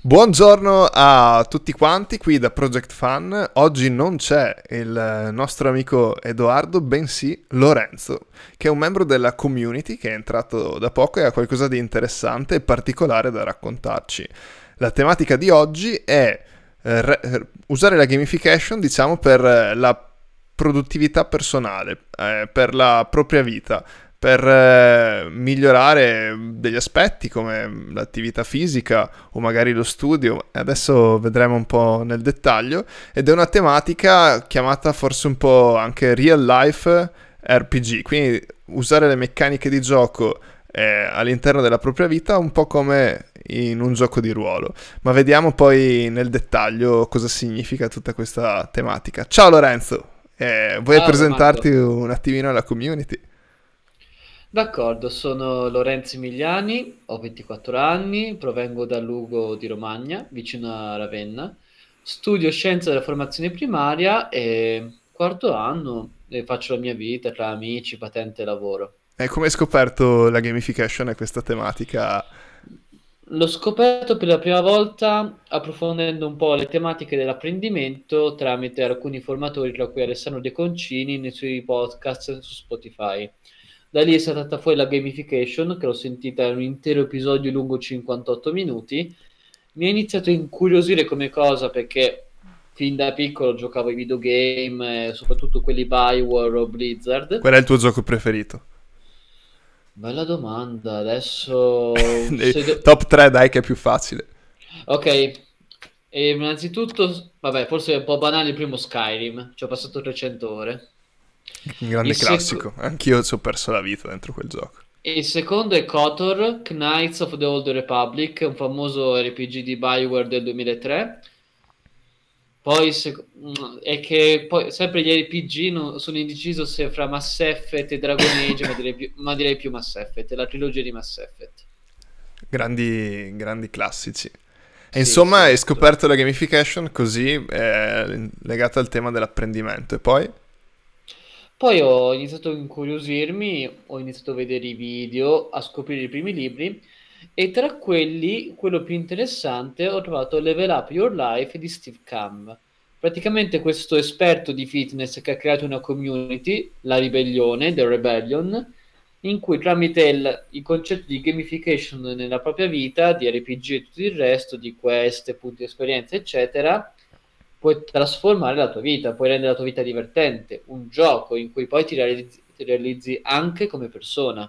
Buongiorno a tutti quanti qui da Project Fun. Oggi non c'è il nostro amico Edoardo, bensì Lorenzo, che è un membro della community che è entrato da poco e ha qualcosa di interessante e particolare da raccontarci. La tematica di oggi è eh, re- eh, usare la gamification, diciamo, per eh, la produttività personale, eh, per la propria vita, per eh, migliorare degli aspetti come l'attività fisica o magari lo studio. Adesso vedremo un po' nel dettaglio ed è una tematica chiamata forse un po' anche real life RPG, quindi usare le meccaniche di gioco eh, all'interno della propria vita un po' come in un gioco di ruolo. Ma vediamo poi nel dettaglio cosa significa tutta questa tematica. Ciao Lorenzo, eh, vuoi Ciao, presentarti Marco. un attimino alla community? D'accordo, sono Lorenzo Emiliani, ho 24 anni, provengo da Lugo di Romagna, vicino a Ravenna. Studio scienze della formazione primaria e quarto anno e eh, faccio la mia vita tra amici, patente e lavoro. E come hai scoperto la gamification e questa tematica? L'ho scoperto per la prima volta approfondendo un po' le tematiche dell'apprendimento tramite alcuni formatori, tra cui Alessandro De Concini, nei suoi podcast su Spotify. Da lì è stata fuori la gamification, che l'ho sentita in un intero episodio lungo 58 minuti. Mi ha iniziato a incuriosire come cosa perché fin da piccolo giocavo ai videogame, eh, soprattutto quelli Bioware o Blizzard. Qual è il tuo gioco preferito? Bella domanda, adesso... do... Top 3 dai che è più facile. Ok, e innanzitutto, vabbè, forse è un po' banale il primo Skyrim, ci ho passato 300 ore. Un grande il classico. Anch'io ci ho perso la vita dentro quel gioco. Il secondo è KOTOR, Knights of the Old Republic, un famoso RPG di Bioware del 2003. Poi sec- è che poi, sempre gli RPG non, sono indeciso se fra Mass Effect e Dragon Age, ma direi, più, ma direi più Mass Effect, la trilogia di Mass Effect. Grandi, grandi classici. E insomma, sì, hai scoperto la gamification così eh, legata al tema dell'apprendimento. E poi? Poi ho iniziato a incuriosirmi, ho iniziato a vedere i video, a scoprire i primi libri e tra quelli, quello più interessante, ho trovato Level Up Your Life di Steve Cam. Praticamente questo esperto di fitness che ha creato una community, la ribellione, The Rebellion, in cui tramite il, il concetto di gamification nella propria vita, di RPG e tutto il resto, di quest, punti di esperienza, eccetera, puoi trasformare la tua vita, puoi rendere la tua vita divertente, un gioco in cui poi ti realizzi, ti realizzi anche come persona.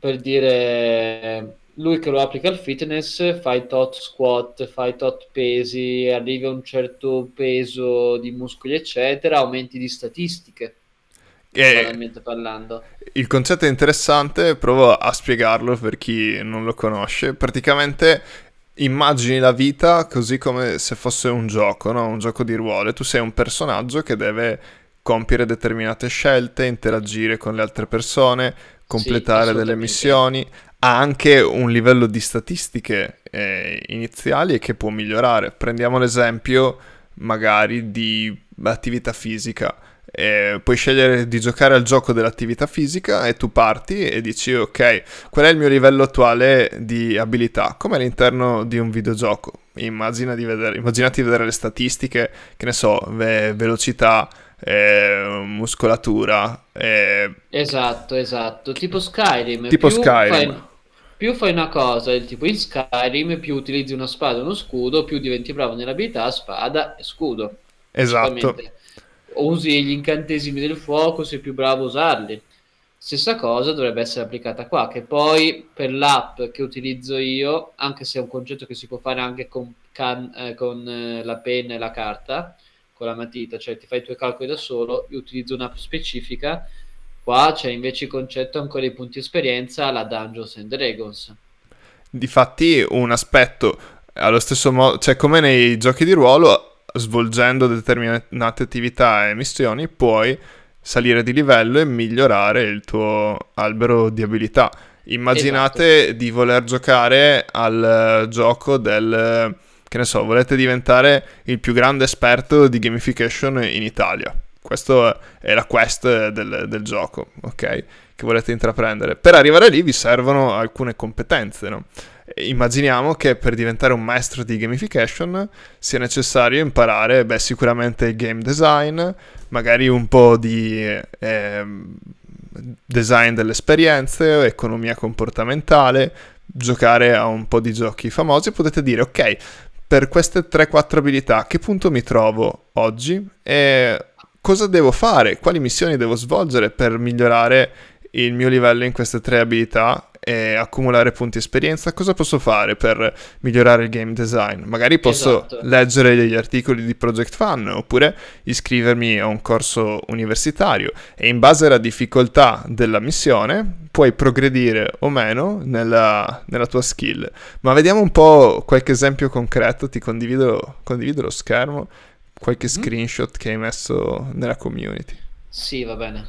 Per dire, lui che lo applica al fitness, fai tot squat, fai tot pesi, arrivi a un certo peso di muscoli, eccetera, aumenti di statistiche. Eh, e parlando. Il concetto è interessante, provo a spiegarlo per chi non lo conosce. Praticamente immagini la vita così come se fosse un gioco, no? un gioco di ruolo, tu sei un personaggio che deve compiere determinate scelte, interagire con le altre persone, completare sì, delle missioni, ha anche un livello di statistiche eh, iniziali e che può migliorare. Prendiamo l'esempio magari di attività fisica eh, puoi scegliere di giocare al gioco dell'attività fisica e tu parti e dici ok, qual è il mio livello attuale di abilità? Come all'interno di un videogioco. Immagina di vedere, immaginati di vedere le statistiche, che ne so, ve- velocità, eh, muscolatura. Eh... Esatto, esatto. Tipo Skyrim. Tipo più Skyrim. Fai, più fai una cosa, tipo in Skyrim, più utilizzi una spada e uno scudo, più diventi bravo nell'abilità spada e scudo. Esatto. Sicuramente usi gli incantesimi del fuoco, sei più bravo a usarli. Stessa cosa dovrebbe essere applicata qua, che poi per l'app che utilizzo io, anche se è un concetto che si può fare anche con, can, eh, con eh, la penna e la carta, con la matita, cioè ti fai i tuoi calcoli da solo, io utilizzo un'app specifica, qua c'è invece il concetto ancora dei punti esperienza, la Dungeons and Dragons. Difatti un aspetto, allo stesso modo, cioè come nei giochi di ruolo, svolgendo determinate attività e missioni puoi salire di livello e migliorare il tuo albero di abilità. Immaginate esatto. di voler giocare al eh, gioco del che ne so, volete diventare il più grande esperto di gamification in Italia. Questa è la quest del, del, gioco, ok? Che volete intraprendere. Per arrivare lì vi servono alcune competenze, no? immaginiamo che per diventare un maestro di gamification sia necessario imparare, beh, sicuramente game design, magari un po' di eh, design delle esperienze, economia comportamentale, giocare a un po' di giochi famosi, potete dire, ok, per queste 3-4 abilità a che punto mi trovo oggi e cosa devo fare, quali missioni devo svolgere per migliorare il mio livello in queste tre abilità e accumulare punti esperienza, cosa posso fare per migliorare il game design? Magari posso esatto. leggere degli articoli di Project Fun oppure iscrivermi a un corso universitario e in base alla difficoltà della missione puoi progredire o meno nella, nella tua skill. Ma vediamo un po' qualche esempio concreto, ti condivido, condivido lo schermo, qualche mm. screenshot che hai messo nella community. Sì, va bene.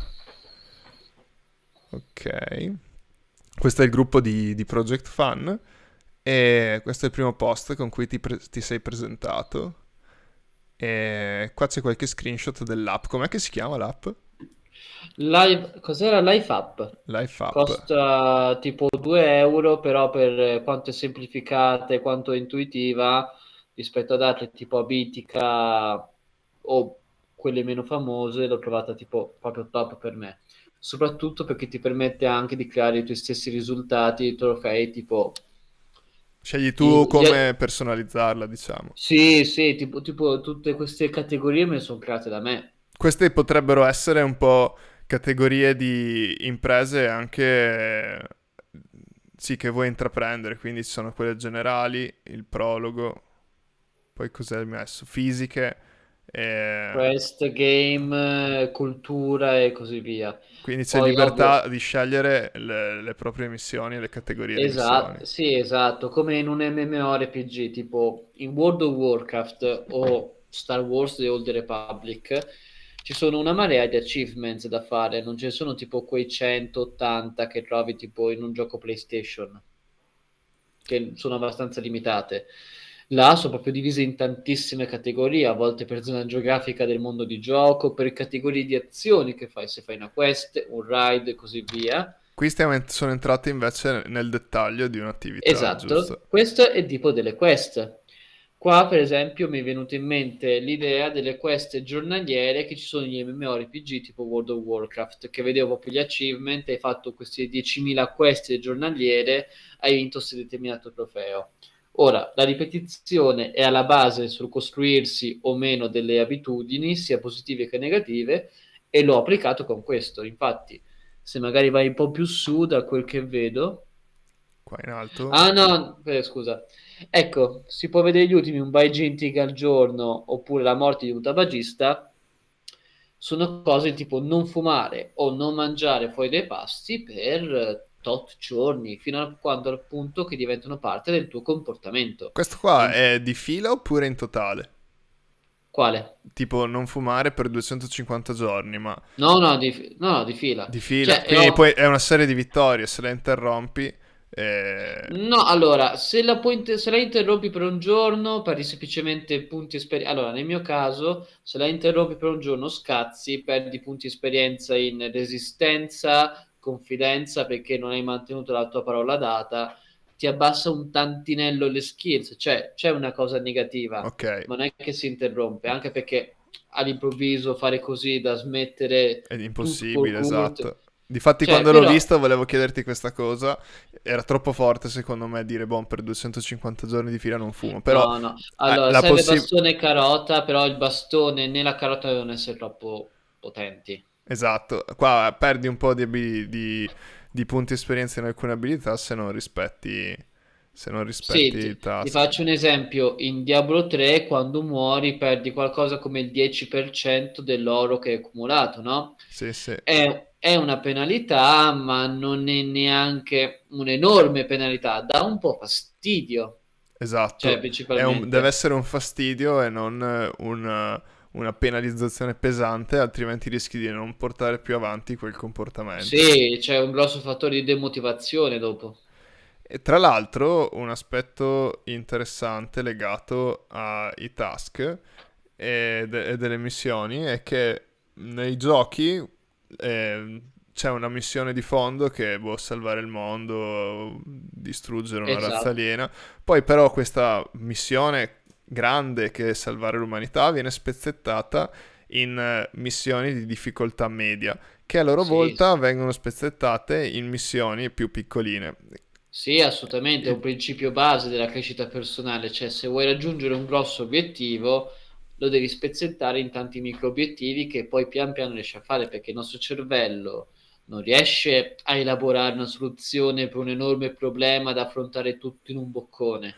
Ok. Questo è il gruppo di, di Project Fun e questo è il primo post con cui ti, pre- ti sei presentato. E qua c'è qualche screenshot dell'app. Com'è che si chiama l'app? Live, cos'era Life App? Life App. Costa tipo 2 euro, però per quanto è semplificata e quanto è intuitiva rispetto ad altre tipo Abitica o quelle meno famose, l'ho trovata tipo proprio top per me soprattutto perché ti permette anche di creare i tuoi stessi risultati, i trofei, tipo... Scegli tu come personalizzarla, diciamo. Sì, sì, tipo, tipo tutte queste categorie me le sono create da me. Queste potrebbero essere un po' categorie di imprese anche sì, che vuoi intraprendere, quindi ci sono quelle generali, il prologo, poi cos'è messo? Fisiche, e... Eh, Quest, game, cultura e così via. Quindi c'è Poi, libertà ovvio... di scegliere le, le, proprie missioni e le categorie esatto, Sì, esatto, come in un MMORPG, tipo in World of Warcraft o Star Wars The Old Republic, ci sono una marea di achievements da fare, non ce ne sono tipo quei 180 che trovi tipo in un gioco PlayStation, che sono abbastanza limitate là sono proprio divise in tantissime categorie, a volte per zona geografica del mondo di gioco, per categorie di azioni che fai, se fai una quest, un ride e così via. Qui stiamo, sono entrate invece nel dettaglio di un'attività. Esatto, giusto? questo è il tipo delle quest. Qua per esempio mi è venuta in mente l'idea delle quest giornaliere che ci sono negli MMORPG tipo World of Warcraft, che vedevo proprio gli achievement, hai fatto queste 10.000 quest giornaliere, hai vinto questo determinato trofeo Ora, la ripetizione è alla base sul costruirsi o meno delle abitudini, sia positive che negative, e l'ho applicato con questo. Infatti, se magari vai un po' più su da quel che vedo... Qua in alto. Ah no, eh, scusa. Ecco, si può vedere gli ultimi un by Ginting al giorno oppure la morte di un tabagista. Sono cose tipo non fumare o non mangiare fuori dai pasti per tot giorni, fino a quando al punto che diventano parte del tuo comportamento. Questo qua è di fila oppure in totale? Quale? Tipo non fumare per 250 giorni, ma... No, no, di, no, no, di fila. Di fila, cioè, quindi ho... poi è una serie di vittorie, se la interrompi... Eh... No, allora, se la, puoi, se la, interrompi per un giorno, perdi semplicemente punti esperienza. Allora, nel mio caso, se la interrompi per un giorno, scazzi, perdi punti esperienza in resistenza, confidenza perché non hai mantenuto la tua parola data, ti abbassa un tantinello le skills, cioè c'è una cosa negativa, okay. ma non è che si interrompe, anche perché all'improvviso fare così da smettere è impossibile, esatto. Difatti cioè, quando l'ho visto, volevo chiederti questa cosa, era troppo forte secondo me dire boh per 250 giorni di fila non fumo, però... No, no, allora eh, la serve possi... bastone e carota, però il bastone né la carota devono essere troppo potenti. Esatto, qua perdi un po' di, di, di punti esperienza in alcune abilità se non rispetti, se non rispetti sì, il tasto. Ti faccio un esempio, in Diablo 3 quando muori perdi qualcosa come il 10% dell'oro che hai accumulato, no? Sì, sì. È, è una penalità, ma non è neanche un'enorme penalità, dà un po' fastidio. Esatto, cioè, un, deve essere un fastidio e non un una penalizzazione pesante, altrimenti rischi di non portare più avanti quel comportamento. Sì, c'è un grosso fattore di demotivazione dopo. E tra l'altro un aspetto interessante legato ai task e, de- e delle missioni è che nei giochi eh, c'è una missione di fondo che può boh, salvare il mondo, distruggere una esatto. razza aliena. Poi però questa missione grande che è salvare l'umanità viene spezzettata in eh, missioni di difficoltà media, che a loro sì, volta sì. vengono spezzettate in missioni più piccoline. Sì, assolutamente, è un principio base della crescita personale, cioè se vuoi raggiungere un grosso obiettivo lo devi spezzettare in tanti micro obiettivi che poi pian piano riesci a fare perché il nostro cervello non riesce a elaborare una soluzione per un enorme problema da affrontare tutto in un boccone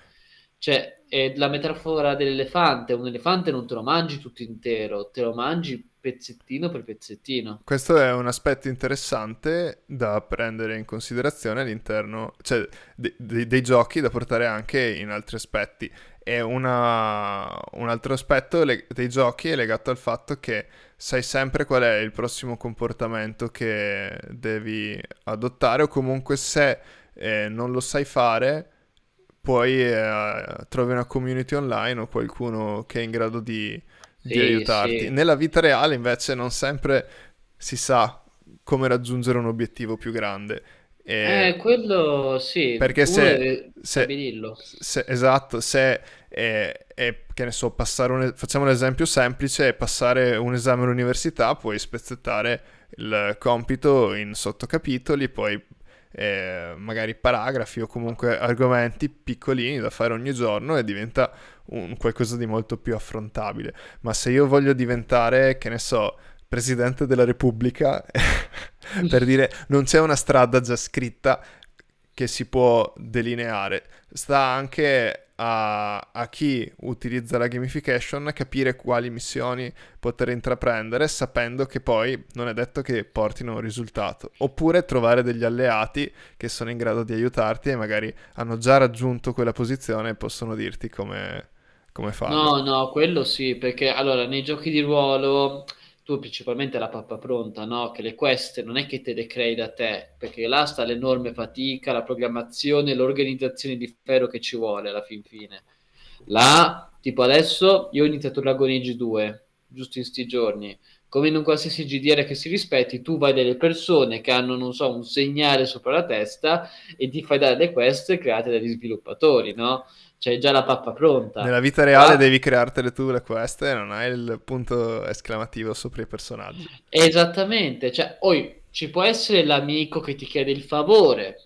cioè, è la metafora dell'elefante. Un elefante non te lo mangi tutto intero, te lo mangi pezzettino per pezzettino. Questo è un aspetto interessante da prendere in considerazione all'interno, cioè de- de- dei giochi da portare anche in altri aspetti. E una, un altro aspetto le- dei giochi è legato al fatto che sai sempre qual è il prossimo comportamento che devi adottare o comunque se eh, non lo sai fare poi eh, trovi una community online o qualcuno che è in grado di, di sì, aiutarti. Sì. Nella vita reale invece non sempre si sa come raggiungere un obiettivo più grande. E eh, quello sì. Perché se, se, se, Esatto, se è, è, che ne so, passare un, facciamo un esempio semplice, passare un esame all'università, puoi spezzettare il compito in sottocapitoli, poi eh, magari paragrafi o comunque argomenti piccolini da fare ogni giorno e diventa un qualcosa di molto più affrontabile. Ma se io voglio diventare, che ne so, Presidente della Repubblica, per dire non c'è una strada già scritta che si può delineare, sta anche a, a, chi utilizza la gamification capire quali missioni poter intraprendere sapendo che poi non è detto che portino un risultato oppure trovare degli alleati che sono in grado di aiutarti e magari hanno già raggiunto quella posizione e possono dirti come, come farlo no no quello sì perché allora nei giochi di ruolo tu principalmente la pappa pronta, no? Che le queste non è che te le crei da te, perché là sta l'enorme fatica, la programmazione, l'organizzazione di ferro che ci vuole alla fin fine. Là, tipo adesso, io ho iniziato Dragon Age 2, giusto in sti giorni. Come in un qualsiasi GDR che si rispetti, tu vai delle persone che hanno, non so, un segnale sopra la testa e ti fai dare le quest create dagli sviluppatori, no? c'è già la pappa pronta. Nella vita reale ah. devi creartele tu le quest e non hai il punto esclamativo sopra i personaggi. Esattamente, cioè, poi ci può essere l'amico che ti chiede il favore,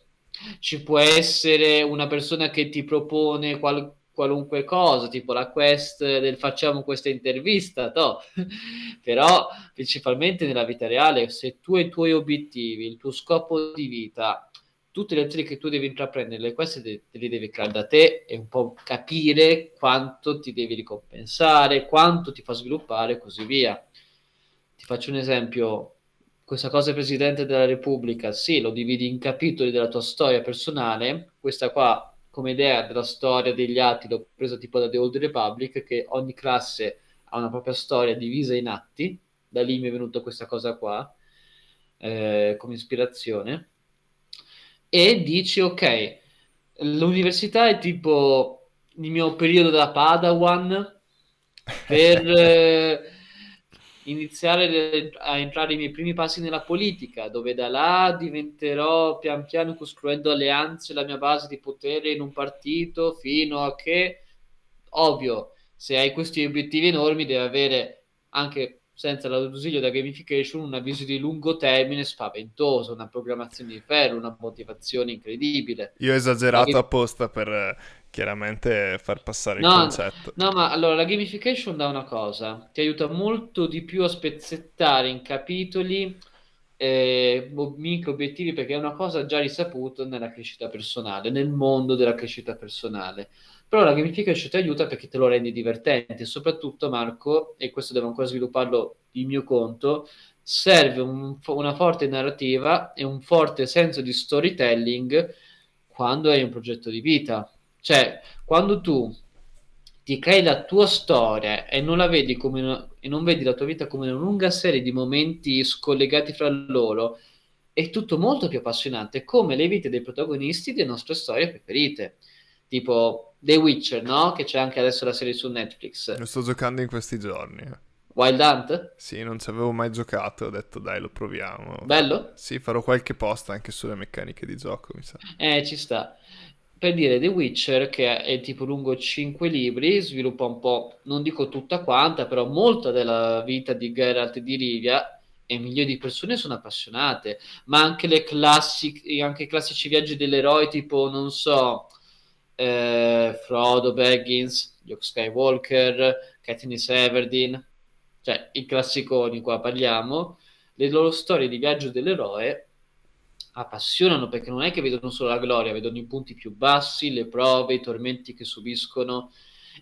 ci può essere una persona che ti propone qual- qualunque cosa, tipo la quest del facciamo questa intervista, no. però principalmente nella vita reale, se tu e i tuoi obiettivi, il tuo scopo di vita tutte le azioni che tu devi intraprendere, queste te, te le devi creare da te e un po' capire quanto ti devi ricompensare, quanto ti fa sviluppare e così via. Ti faccio un esempio, questa cosa Presidente della Repubblica, sì, lo dividi in capitoli della tua storia personale, questa qua come idea della storia degli atti l'ho presa tipo da The Old Republic, che ogni classe ha una propria storia divisa in atti, da lì mi è venuta questa cosa qua eh, come ispirazione e dici ok, l'università è tipo il mio periodo da Padawan per eh, iniziare le, a entrare i miei primi passi nella politica, dove da là diventerò pian piano costruendo alleanze, la mia base di potere in un partito, fino a che, ovvio, se hai questi obiettivi enormi devi avere anche senza l'ausilio della gamification un avviso di lungo termine spaventoso, una programmazione di ferro, una motivazione incredibile. Io ho esagerato la... apposta per eh, chiaramente far passare no, il concetto. No, ma allora la gamification dà una cosa, ti aiuta molto di più a spezzettare in capitoli eh, micro obiettivi perché è una cosa già risaputa nella crescita personale, nel mondo della crescita personale però la gamification ti aiuta perché te lo rendi divertente, soprattutto Marco, e questo devo ancora svilupparlo il mio conto, serve un, una forte narrativa e un forte senso di storytelling quando hai un progetto di vita. Cioè, quando tu ti crei la tua storia e non, una, e non vedi la tua vita come una lunga serie di momenti scollegati fra loro, è tutto molto più appassionante, come le vite dei protagonisti delle nostre storie preferite. Tipo, The Witcher, no? Che c'è anche adesso la serie su Netflix. Lo sto giocando in questi giorni. Wild Hunt? Sì, non ci avevo mai giocato, ho detto dai lo proviamo. Bello? Sì, farò qualche post anche sulle meccaniche di gioco, mi sa. Eh, ci sta. Per dire, The Witcher, che è tipo lungo 5 libri, sviluppa un po', non dico tutta quanta, però molta della vita di Geralt di Rivia e milioni di persone sono appassionate, ma anche, le classic- anche i classici viaggi dell'eroe, tipo, non so, eh, Frodo Baggins, Luke Skywalker, Katniss Everdeen, cioè i classiconi qua parliamo, le loro storie di viaggio dell'eroe appassionano perché non è che vedono solo la gloria, vedono i punti più bassi, le prove, i tormenti che subiscono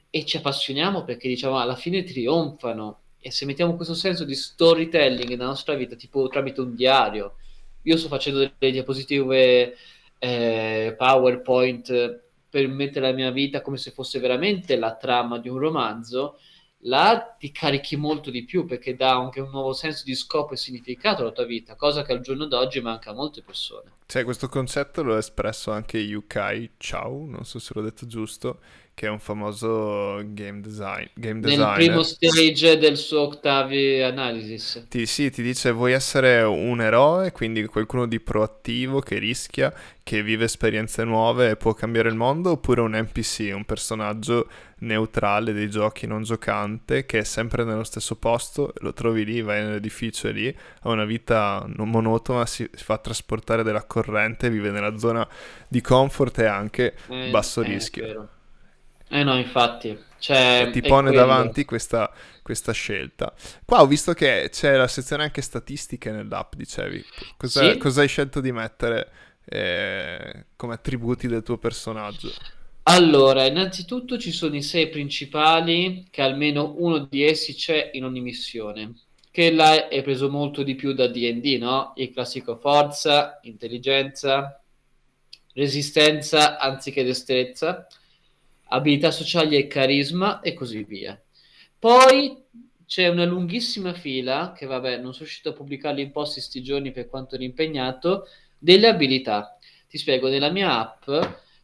e ci appassioniamo perché diciamo alla fine trionfano e se mettiamo questo senso di storytelling nella nostra vita, tipo tramite un diario, io sto facendo delle diapositive eh, PowerPoint per mettere la mia vita come se fosse veramente la trama di un romanzo, la ti carichi molto di più perché dà anche un nuovo senso di scopo e significato alla tua vita, cosa che al giorno d'oggi manca a molte persone. Cioè, questo concetto l'ho espresso anche Yukai Chao, non so se l'ho detto giusto, che è un famoso game, design, game designer. Nel primo stage del suo Octavi Analysis. Ti, sì, ti dice vuoi essere un eroe, quindi qualcuno di proattivo, che rischia, che vive esperienze nuove e può cambiare il mondo, oppure un NPC, un personaggio neutrale dei giochi non giocante, che è sempre nello stesso posto, lo trovi lì, vai nell'edificio e lì, ha una vita non monotona, si fa trasportare della corrente ricorrente, vive nella zona di comfort e anche eh, basso eh, rischio. Eh no, infatti. Cioè, ti pone davanti questa, questa, scelta. Qua ho visto che c'è la sezione anche statistiche nell'app, dicevi. Cosa, sì. cosa hai scelto di mettere eh, come attributi del tuo personaggio? Allora, innanzitutto ci sono i sei principali, che almeno uno di essi c'è in ogni missione che là è preso molto di più da DD, no? Il classico forza, intelligenza, resistenza anziché destrezza, abilità sociali e carisma e così via. Poi c'è una lunghissima fila, che vabbè non sono riuscito a pubblicarli in post sti giorni per quanto ero impegnato, delle abilità. Ti spiego, nella mia app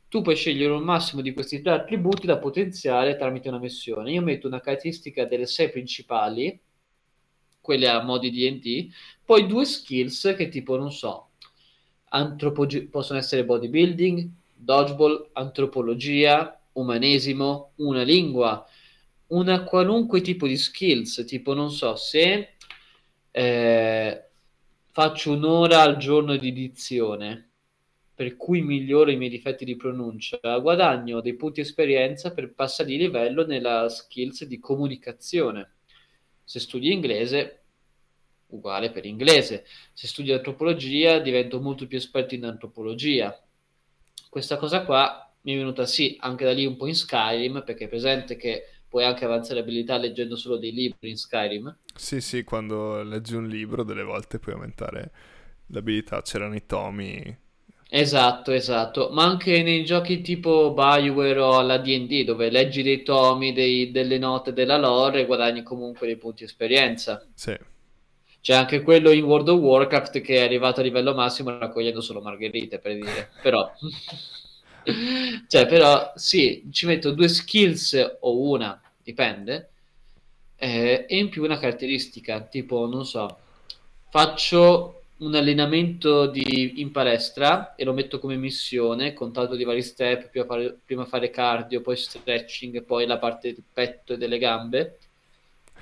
tu puoi scegliere un massimo di questi tre attributi da potenziare tramite una missione. Io metto una caratteristica delle sei principali, quelle a modi D&D, poi due skills che tipo, non so, antropologi- possono essere bodybuilding, dodgeball, antropologia, umanesimo, una lingua, una qualunque tipo di skills, tipo non so se eh, faccio un'ora al giorno di dizione per cui miglioro i miei difetti di pronuncia, guadagno dei punti esperienza per passare di livello nella skills di comunicazione se studi inglese, uguale per inglese. Se studi antropologia, divento molto più esperto in antropologia. Questa cosa qua mi è venuta sì, anche da lì un po' in Skyrim, perché è presente che puoi anche avanzare abilità leggendo solo dei libri in Skyrim. Sì, sì, quando leggi un libro delle volte puoi aumentare l'abilità, c'erano i tomi Esatto, esatto, ma anche nei giochi tipo Bioware o alla D&D dove leggi dei tomi, dei, delle note della lore e guadagni comunque dei punti esperienza. Sì. C'è anche quello in World of Warcraft che è arrivato a livello massimo raccogliendo solo margherite, per dire. Però... cioè, però sì, ci metto due skills o una, dipende, eh, e in più una caratteristica, tipo, non so, faccio un allenamento di, in palestra e lo metto come missione, contato di vari step, prima fare, prima fare cardio, poi stretching, poi la parte del petto e delle gambe.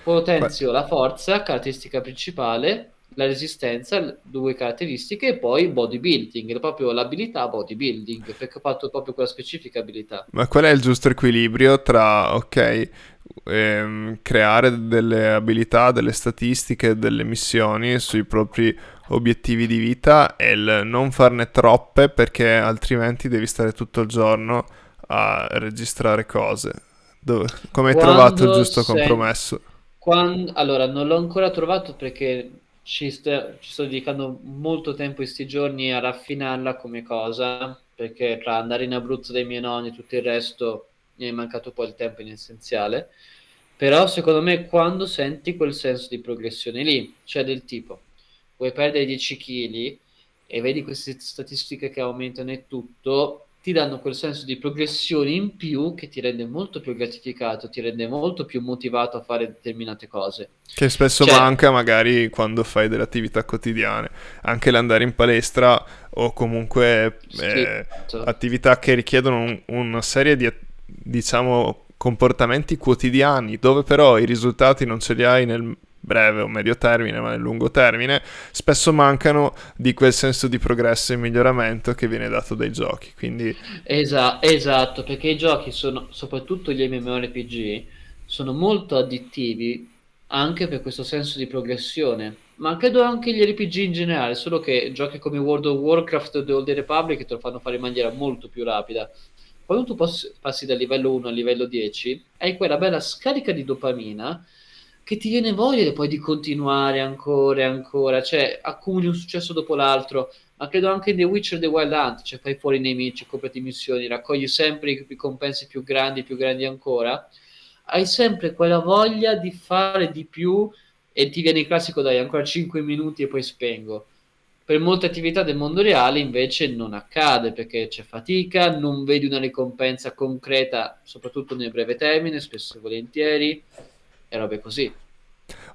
Potenzio Beh. la forza, caratteristica principale, la resistenza, due caratteristiche, e poi bodybuilding, proprio l'abilità bodybuilding, perché ho fatto proprio quella specifica abilità. Ma qual è il giusto equilibrio tra, ok, ehm, creare delle abilità, delle statistiche, delle missioni sui propri obiettivi di vita è il non farne troppe perché altrimenti devi stare tutto il giorno a registrare cose. Dove, come hai trovato il giusto sei... compromesso? Quando... Allora, non l'ho ancora trovato perché ci, st- ci sto dedicando molto tempo questi giorni a raffinarla come cosa, perché tra andare in Abruzzo dai miei nonni e tutto il resto mi è mancato poi il tempo in essenziale. Però secondo me quando senti quel senso di progressione lì, cioè del tipo, vuoi perdere 10 kg e vedi queste statistiche che aumentano e tutto, ti danno quel senso di progressione in più che ti rende molto più gratificato, ti rende molto più motivato a fare determinate cose. Che spesso cioè... manca magari quando fai delle attività quotidiane, anche l'andare in palestra o comunque sì, eh, certo. attività che richiedono un, una serie di, diciamo, comportamenti quotidiani, dove però i risultati non ce li hai nel breve o medio termine, ma nel lungo termine, spesso mancano di quel senso di progresso e miglioramento che viene dato dai giochi. Quindi... Esa esatto, perché i giochi sono, soprattutto gli MMORPG, sono molto additivi anche per questo senso di progressione. Ma credo anche gli RPG in generale, solo che giochi come World of Warcraft o The Old Republic te lo fanno fare in maniera molto più rapida. Quando tu passi dal livello 1 al livello 10, hai quella bella scarica di dopamina che ti viene voglia poi di continuare ancora e ancora, cioè accumuli un successo dopo l'altro, ma credo anche in The Witcher The Wild Hunt, cioè fai fuori i nemici, copri completi missioni, raccogli sempre i compensi più grandi, più grandi ancora, hai sempre quella voglia di fare di più e ti viene il classico dai ancora 5 minuti e poi spengo. Per molte attività del mondo reale invece non accade perché c'è fatica, non vedi una ricompensa concreta, soprattutto nel breve termine, spesso e volentieri e robe così.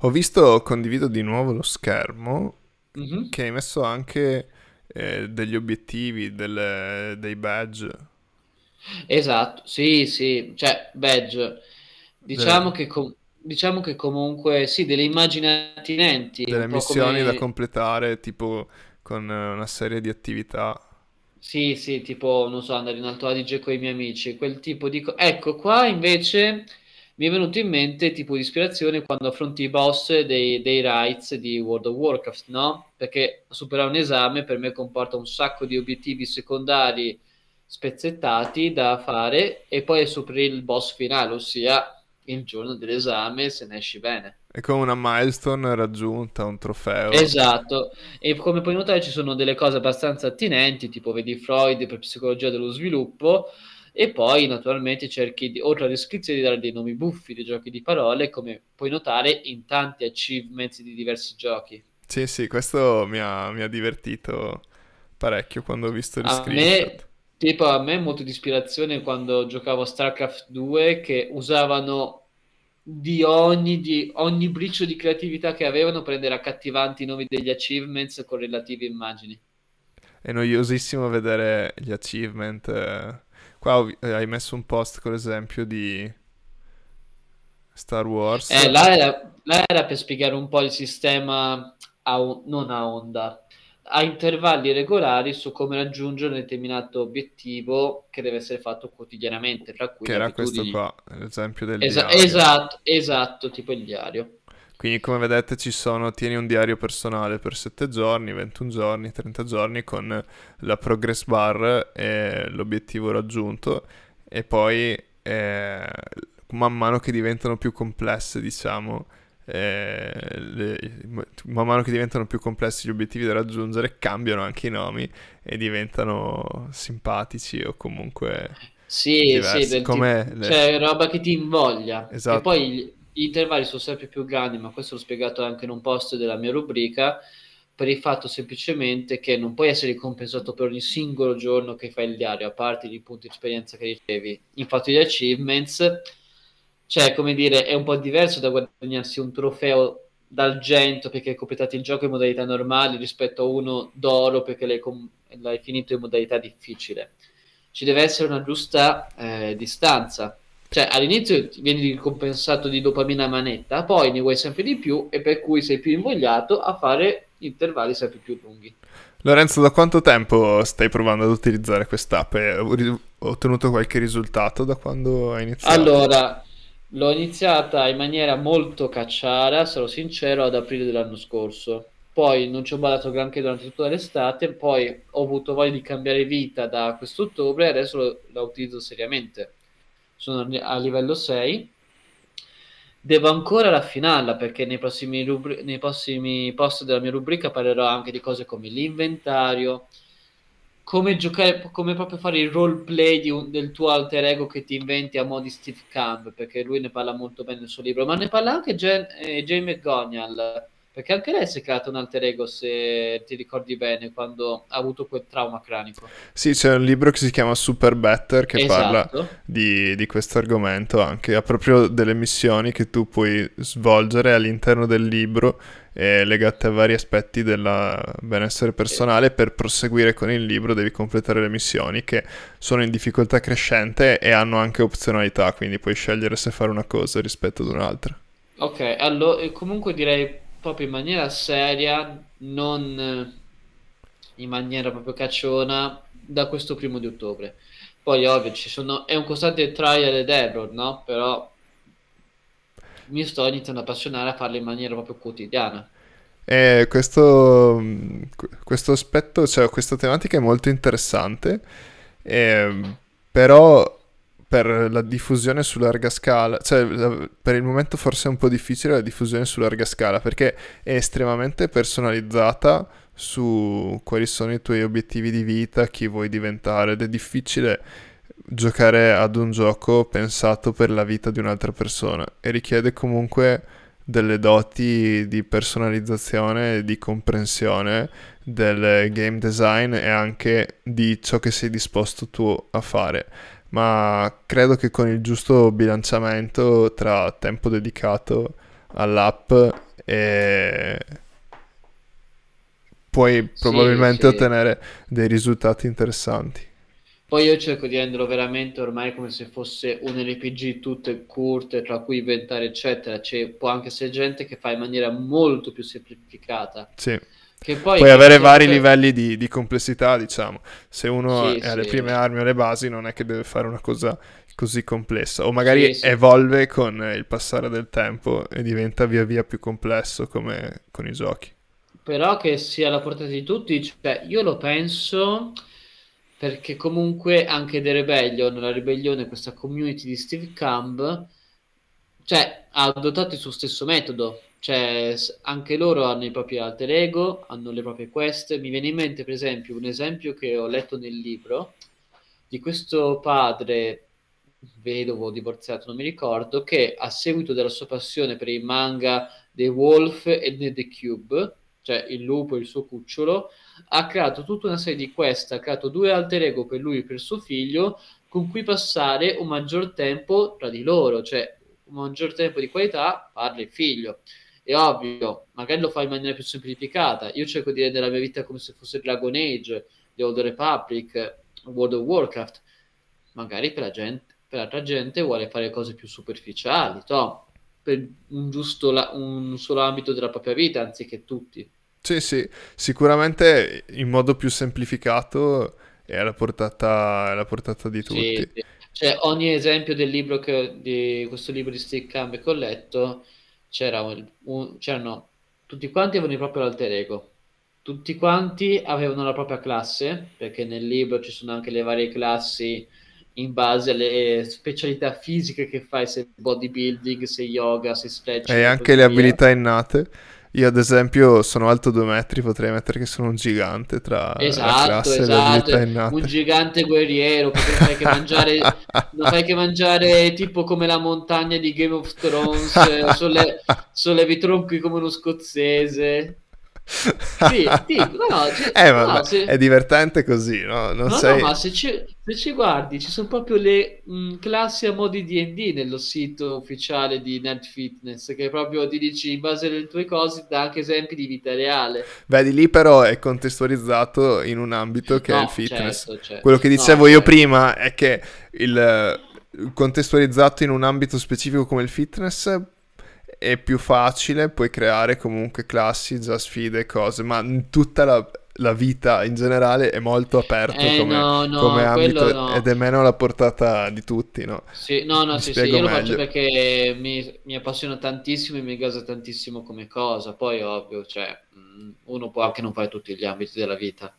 Ho visto, condivido di nuovo lo schermo, mm-hmm. che hai messo anche eh, degli obiettivi, delle, dei badge. Esatto, sì, sì, cioè badge. Diciamo, De... che, com- diciamo che comunque, sì, delle immagini attinenti. Delle missioni come... da completare, tipo con eh, una serie di attività. Sì, sì, tipo, non so, andare in Alto Adige con i miei amici, quel tipo di... Co- ecco, qua invece mi è venuto in mente tipo di ispirazione quando affronti i boss dei, dei rights di World of Warcraft, no? Perché superare un esame per me comporta un sacco di obiettivi secondari spezzettati da fare e poi superare il boss finale, ossia il giorno dell'esame se ne esci bene. È come una milestone raggiunta, un trofeo. Esatto, e come puoi notare ci sono delle cose abbastanza attinenti, tipo vedi Freud per psicologia dello sviluppo, e poi naturalmente cerchi, di, oltre alla descrizioni di dare dei nomi buffi dei giochi di parole, come puoi notare in tanti achievements di diversi giochi. Sì, sì, questo mi ha, mi ha divertito parecchio quando ho visto gli a screenshot. Me, tipo, a me è molto di ispirazione quando giocavo a StarCraft 2 che usavano di ogni, di ogni briccio di creatività che avevano prendere accattivanti i nomi degli achievements con relative immagini. È noiosissimo vedere gli achievement... Eh Qua eh, hai messo un post con l'esempio di Star Wars. Eh, là era, là era per spiegare un po' il sistema a, non a onda, a intervalli regolari su come raggiungere un determinato obiettivo che deve essere fatto quotidianamente. Tra cui che era questo qua, l'esempio del Esa- diario. Esatto, esatto, tipo il diario. Quindi come vedete ci sono tieni un diario personale per 7 giorni, 21 giorni, 30 giorni con la progress bar e l'obiettivo raggiunto e poi eh, man mano che diventano più complesse diciamo eh, le, man mano che diventano più complessi gli obiettivi da raggiungere cambiano anche i nomi e diventano simpatici o comunque sì, diversi. sì, del ti... le... cioè roba che ti invoglia esatto. e poi gli intervalli sono sempre più grandi, ma questo l'ho spiegato anche in un post della mia rubrica, per il fatto semplicemente che non puoi essere compensato per ogni singolo giorno che fai il diario, a parte i punti di esperienza che ricevi. Infatti gli achievements, cioè come dire, è un po' diverso da guadagnarsi un trofeo d'argento perché hai completato il gioco in modalità normale rispetto a uno d'oro perché l'hai, com- l'hai finito in modalità difficile. Ci deve essere una giusta eh, distanza cioè all'inizio vieni ricompensato di dopamina a manetta, poi ne vuoi sempre di più e per cui sei più invogliato a fare intervalli sempre più lunghi. Lorenzo, da quanto tempo stai provando ad utilizzare quest'app? Hai ottenuto qualche risultato da quando hai iniziato? Allora, l'ho iniziata in maniera molto cacciara, sarò sincero, ad aprile dell'anno scorso. Poi non ci ho badato granché durante tutta l'estate, poi ho avuto voglia di cambiare vita da quest'ottobre e adesso la utilizzo seriamente sono a livello 6 devo ancora raffinarla perché nei prossimi, rubri- nei prossimi post della mia rubrica parlerò anche di cose come l'inventario, come giocare, come proprio fare il roleplay un, del tuo alter ego che ti inventi a mo' di Steve Camp, perché lui ne parla molto bene nel suo libro, ma ne parla anche Jen, eh, Jane McGonigal perché anche lei si è creata un alter ego, se ti ricordi bene, quando ha avuto quel trauma cranico. Sì, c'è un libro che si chiama Super Better che esatto. parla di, di questo argomento anche. Ha proprio delle missioni che tu puoi svolgere all'interno del libro eh, legate a vari aspetti del benessere personale. Per proseguire con il libro devi completare le missioni che sono in difficoltà crescente e hanno anche opzionalità, quindi puoi scegliere se fare una cosa rispetto ad un'altra. Ok, allora comunque direi proprio in maniera seria, non eh, in maniera proprio cacciona, da questo primo di ottobre. Poi ovvio ci sono, è un costante trial ed error, no? Però mi sto iniziando ad appassionare a farlo in maniera proprio quotidiana. Eh, questo, mm, questo aspetto, cioè questa tematica è molto interessante, eh, però per la diffusione su larga scala, cioè per il momento forse è un po' difficile la diffusione su larga scala perché è estremamente personalizzata su quali sono i tuoi obiettivi di vita, chi vuoi diventare ed è difficile giocare ad un gioco pensato per la vita di un'altra persona e richiede comunque delle doti di personalizzazione e di comprensione del game design e anche di ciò che sei disposto tu a fare ma credo che con il giusto bilanciamento tra tempo dedicato all'app e puoi probabilmente sì. ottenere dei risultati interessanti. Poi io cerco di renderlo veramente ormai come se fosse un RPG tutte curte, tra cui inventare eccetera, c'è può anche essere gente che fa in maniera molto più semplificata. Sì che poi Puoi che avere vari sempre... Cioè livelli di, di, complessità, diciamo. Se uno sì, è alle prime armi o alle basi, non è che deve fare una cosa così complessa. O magari sì, evolve con il passare del tempo e diventa via via più complesso come con i giochi. Però che sia alla portata di tutti, cioè, io lo penso perché comunque anche The Rebellion, la ribellione, questa community di Steve Camp, cioè, ha adottato il suo stesso metodo cioè anche loro hanno i propri alter ego, hanno le proprie quest. Mi viene in mente, per esempio, un esempio che ho letto nel libro di questo padre vedovo divorziato, non mi ricordo, che a seguito della sua passione per i manga The Wolf e The Cube, cioè il lupo e il suo cucciolo, ha creato tutta una serie di quest, ha creato due alter ego per lui e per suo figlio, con cui passare un maggior tempo tra di loro, cioè un maggior tempo di qualità padre e figlio. È ovvio, magari lo fai in maniera più semplificata. Io cerco di rendere la mia vita come se fosse Dragon Age, The Old Republic, World of Warcraft. Magari per la gente, per altra gente vuole fare cose più superficiali, no? per un giusto la, un solo ambito della propria vita, anziché tutti. Sì, sì, sicuramente in modo più semplificato è alla portata, alla portata di tutti. Sì, sì. Cioè, ogni esempio del libro che, di questo libro di Steve Camp che ho letto c'era un, un, c'erano tutti quanti avevano il proprio alter ego, tutti quanti avevano la propria classe, perché nel libro ci sono anche le varie classi in base alle eh, specialità fisiche che fai, se bodybuilding, se yoga, se stretching. E anche le abilità innate. Io ad esempio sono alto due metri, potrei mettere che sono un gigante tra esatto, esatto. Un gigante guerriero, perché fai che mangiare, non fai che mangiare tipo come la montagna di Game of Thrones, eh, sulle, sollevi tronchi come uno scozzese. sì, sì, no, cioè, eh, no, se... è divertente così, no? Non no, sei... no, ma se ci, se ci guardi, ci sono proprio le mh, mm, classi a modi D&D nello sito ufficiale di Net Fitness, che proprio ti dici, in base alle tue cose, dà anche esempi di vita reale. Vedi, lì però è contestualizzato in un ambito che no, è il fitness. Certo, certo. Quello che dicevo io certo. prima è che il contestualizzato in un ambito specifico come il fitness è più facile, puoi creare comunque classi, già sfide, cose, ma tutta la, la vita in generale è molto aperta eh, come, no, no, come ambito no. ed è meno alla portata di tutti, no? Sì, no, no, sì, sì, io meglio. lo faccio perché mi, mi appassiona tantissimo e mi gasa tantissimo come cosa, poi ovvio, cioè, mm, uno può anche non fare tutti gli ambiti della vita.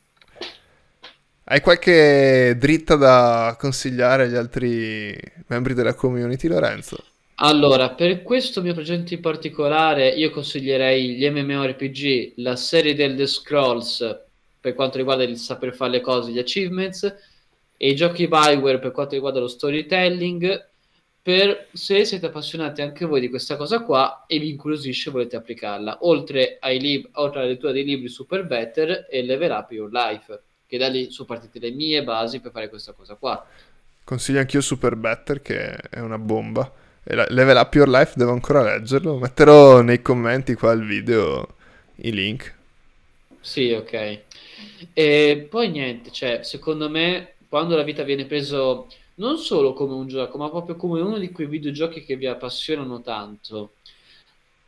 Hai qualche dritta da consigliare agli altri membri della community, Lorenzo? Allora, per questo mio progetto in particolare, io consiglierei gli MMORPG, la serie del The Scrolls per quanto riguarda il saper fare le cose, gli achievements, e i giochi Bioware per quanto riguarda lo storytelling. Per se siete appassionati anche voi di questa cosa qua e vi incuriosisce e volete applicarla, oltre, ai lib- oltre alla lettura dei libri Super Better e Level Up Your Life, che da lì sono partite le mie basi per fare questa cosa qua. Consiglio anch'io Super Better, che è una bomba Level Up Your Life devo ancora leggerlo. Metterò nei commenti qua al video i link. Sì, ok. E poi niente, cioè, secondo me, quando la vita viene presa non solo come un gioco, ma proprio come uno di quei videogiochi che vi appassionano tanto,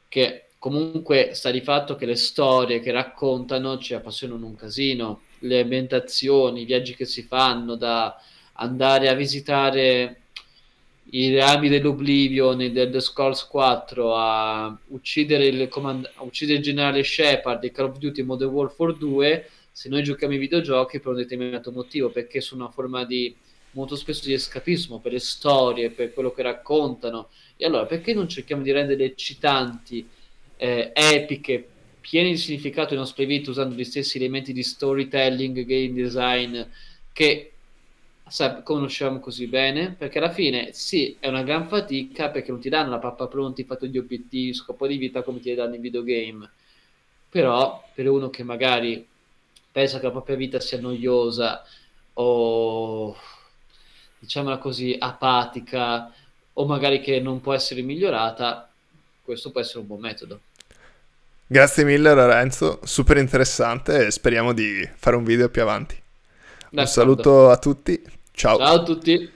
che comunque sta di fatto che le storie che raccontano ci appassionano un casino, le ambientazioni, i viaggi che si fanno da andare a visitare i reami dell'Oblivion e del The Scrolls 4 a uccidere il, comand- a uccidere il generale Shepard di Call of Duty Modern Warfare 2 se noi giochiamo i videogiochi per un determinato motivo perché sono una forma di molto spesso di escapismo per le storie, per quello che raccontano e allora perché non cerchiamo di rendere eccitanti eh, epiche piene di significato le nostre vite usando gli stessi elementi di storytelling, game design che conosciamo così bene, perché alla fine sì, è una gran fatica perché non ti danno la pappa pronti, fatto gli obiettivi, scopo di vita come ti danno i videogame. Però per uno che magari pensa che la propria vita sia noiosa o diciamola così apatica o magari che non può essere migliorata, questo può essere un buon metodo. Grazie mille Lorenzo, super interessante e speriamo di fare un video più avanti. Un saluto a tutti. Ciao. Ciao a tutti.